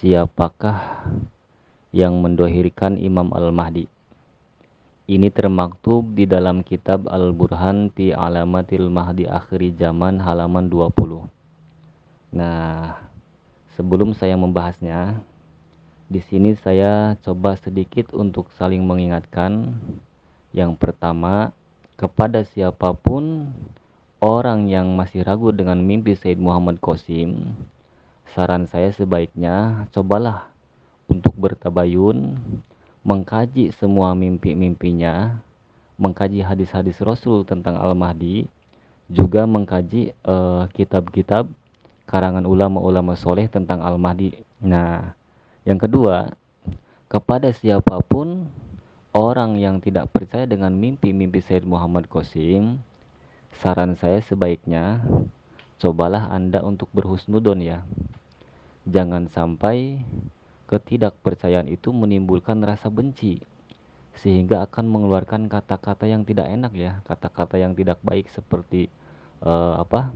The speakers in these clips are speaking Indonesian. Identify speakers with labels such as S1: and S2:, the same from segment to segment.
S1: siapakah yang mendohirkan Imam Al-Mahdi. Ini termaktub di dalam kitab Al-Burhan fi Alamatil Mahdi Akhiri Zaman halaman 20. Nah, sebelum saya membahasnya, di sini saya coba sedikit untuk saling mengingatkan. Yang pertama, kepada siapapun orang yang masih ragu dengan mimpi Said Muhammad Qasim, saran saya sebaiknya cobalah untuk bertabayun, mengkaji semua mimpi-mimpinya, mengkaji hadis-hadis Rasul tentang Al-Mahdi, juga mengkaji eh, kitab-kitab uh, karangan ulama-ulama soleh tentang Al-Mahdi. Nah, yang kedua, kepada siapapun orang yang tidak percaya dengan mimpi-mimpi Said Muhammad Qasim, saran saya sebaiknya cobalah Anda untuk berhusnudon ya. Jangan sampai ketidakpercayaan itu menimbulkan rasa benci sehingga akan mengeluarkan kata-kata yang tidak enak ya, kata-kata yang tidak baik seperti uh, apa?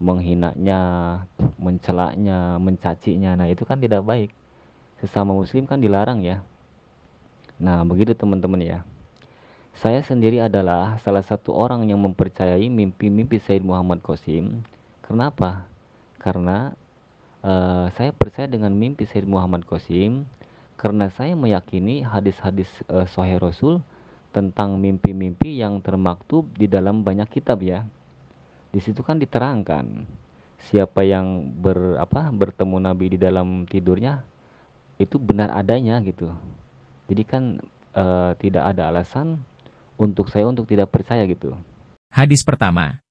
S1: menghinanya, mencelaknya, mencacinya. Nah, itu kan tidak baik. Sesama muslim kan dilarang ya. Nah, begitu teman-teman ya. Saya sendiri adalah salah satu orang yang mempercayai mimpi-mimpi Said Muhammad Qasim. Kenapa? Karena Eh, saya percaya dengan mimpi Sayyid Muhammad Qasim karena saya meyakini hadis-hadis uh, Sahih Rasul tentang mimpi-mimpi yang termaktub di dalam banyak kitab ya. Di situ kan diterangkan siapa yang ber apa bertemu Nabi di dalam tidurnya itu benar adanya gitu. Jadi kan uh, tidak ada alasan untuk saya untuk tidak percaya gitu. Hadis pertama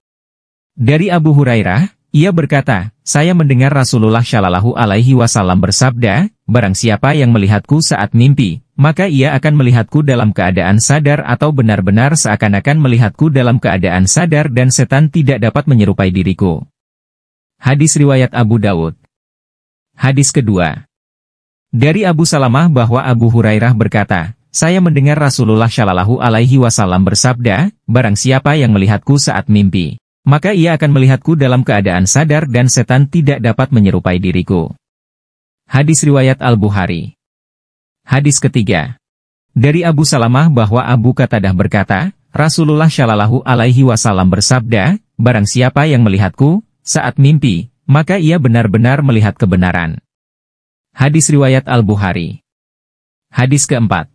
S1: dari Abu
S2: Hurairah ia berkata, saya mendengar Rasulullah Shallallahu Alaihi Wasallam bersabda, barang siapa yang melihatku saat mimpi, maka ia akan melihatku dalam keadaan sadar atau benar-benar seakan-akan melihatku dalam keadaan sadar dan setan tidak dapat menyerupai diriku. Hadis Riwayat Abu Dawud. Hadis kedua Dari Abu Salamah bahwa Abu Hurairah berkata, saya mendengar Rasulullah Shallallahu Alaihi Wasallam bersabda, barang siapa yang melihatku saat mimpi, maka ia akan melihatku dalam keadaan sadar dan setan tidak dapat menyerupai diriku. Hadis Riwayat Al-Bukhari Hadis ketiga Dari Abu Salamah bahwa Abu Katadah berkata, Rasulullah Shallallahu Alaihi Wasallam bersabda, Barang siapa yang melihatku, saat mimpi, maka ia benar-benar melihat kebenaran. Hadis Riwayat Al-Bukhari Hadis keempat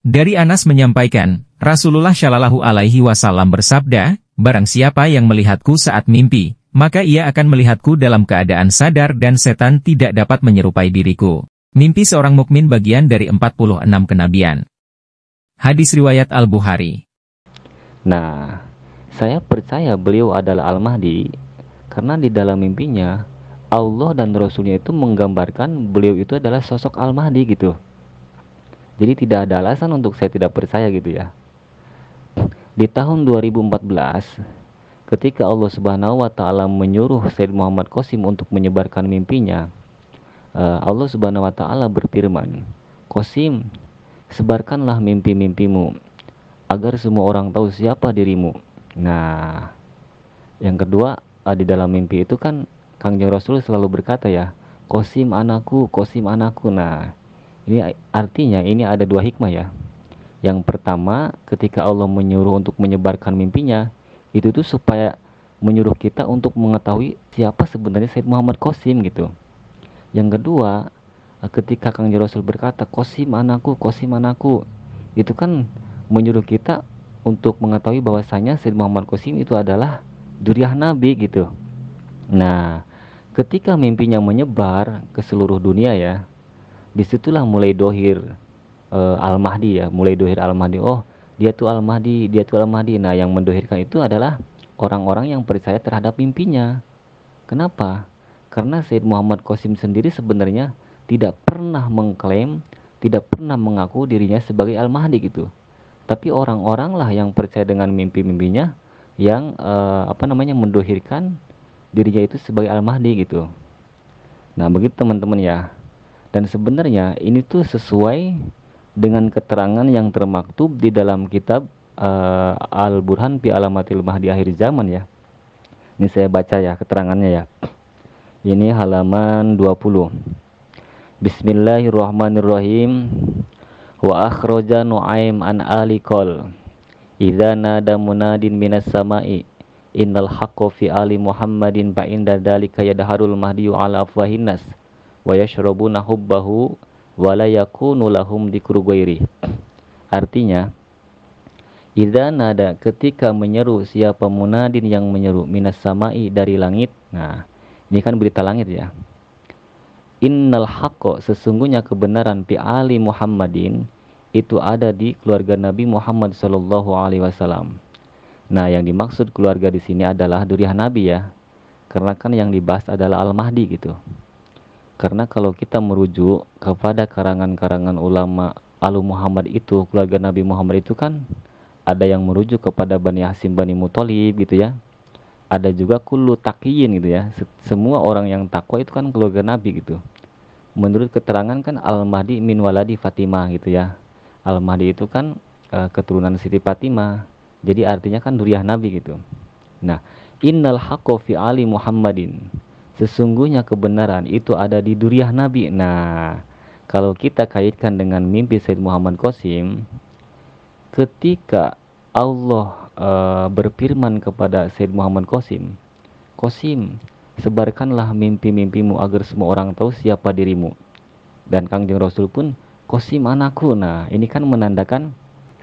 S2: Dari Anas menyampaikan, Rasulullah Shallallahu Alaihi Wasallam bersabda, barang siapa yang melihatku saat mimpi, maka ia akan melihatku dalam keadaan sadar dan setan tidak dapat menyerupai diriku. Mimpi seorang mukmin bagian dari 46 kenabian. Hadis Riwayat
S1: Al-Bukhari Nah, saya percaya beliau adalah Al-Mahdi karena di dalam mimpinya Allah dan Rasulnya itu menggambarkan beliau itu adalah sosok Al-Mahdi gitu. Jadi tidak ada alasan untuk saya tidak percaya gitu ya. Di tahun 2014, ketika Allah Subhanahu wa taala menyuruh Said Muhammad Qasim untuk menyebarkan mimpinya, eh, Allah Subhanahu wa taala berfirman, "Qasim, sebarkanlah mimpi-mimpimu agar semua orang tahu siapa dirimu." Nah, yang kedua ah, di dalam mimpi itu kan Kangjeng Rasul selalu berkata ya, "Qasim anakku, Qasim anakku." Nah, ini artinya ini ada dua hikmah ya. Yang pertama, ketika Allah menyuruh untuk menyebarkan mimpinya, itu tuh supaya menyuruh kita untuk mengetahui siapa sebenarnya Said Muhammad Qasim gitu. Yang kedua, ketika Kang Rasul berkata, "Qasim anakku, Qasim anakku." Itu kan menyuruh kita untuk mengetahui bahwasanya Said Muhammad Qasim itu adalah duriah Nabi gitu. Nah, ketika mimpinya menyebar ke seluruh dunia ya, disitulah mulai dohir uh, eh, Al Mahdi ya, mulai dohir Al Mahdi. Oh, dia tuh Al Mahdi, dia tuh Al Mahdi. Nah, yang mendohirkan itu adalah orang-orang yang percaya terhadap mimpinya. Kenapa? Karena Said Muhammad Qasim sendiri sebenarnya tidak pernah mengklaim, tidak pernah mengaku dirinya sebagai Al Mahdi gitu. Tapi orang-orang lah yang percaya dengan mimpi-mimpinya yang uh, apa namanya mendohirkan dirinya itu sebagai Al-Mahdi gitu. Nah, begitu teman-teman ya. Dan sebenarnya ini tuh sesuai dengan keterangan yang termaktub di dalam kitab uh, Al-Burhan fi Alamatil Mahdi Akhir Zaman ya. Ini saya baca ya keterangannya ya. Ini halaman 20. Bismillahirrahmanirrahim. Wa akhraja Nu'aim an Ali qol. Idza nada munadin minas sama'i innal haqqo fi ali Muhammadin ba'inda dalika yadharul mahdiyu ala afwahin nas wa yashrabuna hubbahu wala yakunu lahum dzikru ghairi. Artinya, Idza nada ketika menyeru siapa munadin yang menyeru minas samai dari langit. Nah, ini kan berita langit ya. Innal haqqo sesungguhnya kebenaran fi ali Muhammadin itu ada di keluarga Nabi Muhammad Shallallahu alaihi wasallam. Nah, yang dimaksud keluarga di sini adalah duriah Nabi ya. Karena kan yang dibahas adalah Al-Mahdi gitu. Karena kalau kita merujuk kepada karangan-karangan ulama Alu Muhammad itu, keluarga Nabi Muhammad itu kan ada yang merujuk kepada Bani Hasim Bani Mutalib gitu ya. Ada juga kullu taqiyin gitu ya. Semua orang yang takwa itu kan keluarga Nabi gitu. Menurut keterangan kan Al-Mahdi min waladi Fatimah gitu ya. Al-Mahdi itu kan uh, keturunan Siti Fatimah. Jadi artinya kan duriah Nabi gitu. Nah, innal haqqo fi ali Muhammadin Sesungguhnya kebenaran itu ada di duriah Nabi. Nah, kalau kita kaitkan dengan mimpi Said Muhammad Qasim, ketika Allah uh, berfirman kepada Said Muhammad Qasim, Qasim, sebarkanlah mimpi-mimpimu agar semua orang tahu siapa dirimu. Dan Kangjeng Rasul pun, Qasim anakku. Nah, ini kan menandakan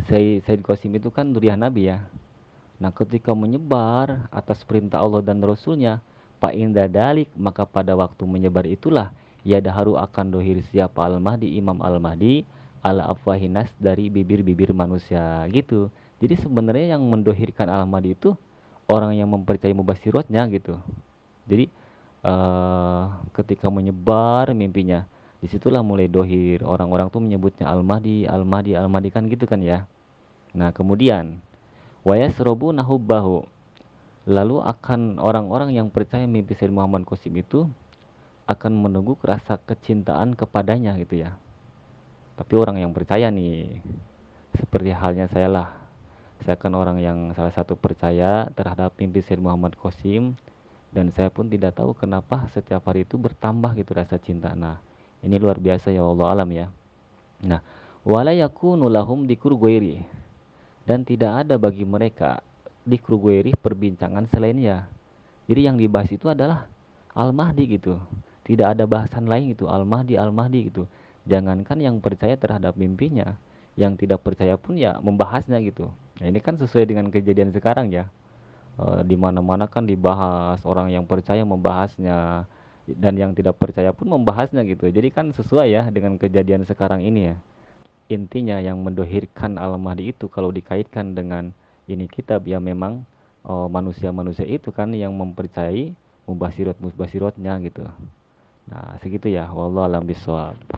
S1: Said, Said Qasim itu kan duriah Nabi ya. Nah, ketika menyebar atas perintah Allah dan Rasulnya, Pak Inda Dalik maka pada waktu menyebar itulah ya daharu akan dohir siapa al-mahdi imam al-mahdi ala afwahinas dari bibir-bibir manusia gitu jadi sebenarnya yang mendohirkan al-mahdi itu orang yang mempercayai mubasirotnya gitu jadi uh, ketika menyebar mimpinya disitulah mulai dohir orang-orang tuh menyebutnya al-mahdi al-mahdi al-mahdi kan gitu kan ya nah kemudian wayasrobu nahubahu Lalu akan orang-orang yang percaya mimpi Sayyid Muhammad Qasim itu akan menunggu rasa kecintaan kepadanya gitu ya. Tapi orang yang percaya nih, seperti halnya saya lah. Saya kan orang yang salah satu percaya terhadap mimpi Sayyid Muhammad Qasim dan saya pun tidak tahu kenapa setiap hari itu bertambah gitu rasa cinta. Nah, ini luar biasa ya Allah alam ya. Nah, wala yakunu lahum dikur dan tidak ada bagi mereka di Krugueri perbincangan selainnya. Jadi yang dibahas itu adalah Al-Mahdi gitu. Tidak ada bahasan lain itu Al-Mahdi, Al-Mahdi gitu. Jangankan yang percaya terhadap mimpinya, yang tidak percaya pun ya membahasnya gitu. Nah, ini kan sesuai dengan kejadian sekarang ya. E, di mana-mana kan dibahas orang yang percaya membahasnya dan yang tidak percaya pun membahasnya gitu. Jadi kan sesuai ya dengan kejadian sekarang ini ya. Intinya yang mendohirkan Al-Mahdi itu kalau dikaitkan dengan ini kitab ya memang eh, manusia-manusia itu kan yang mempercayai mubasirot mubasirotnya gitu. Nah, segitu ya. Wallahu alam bisawab.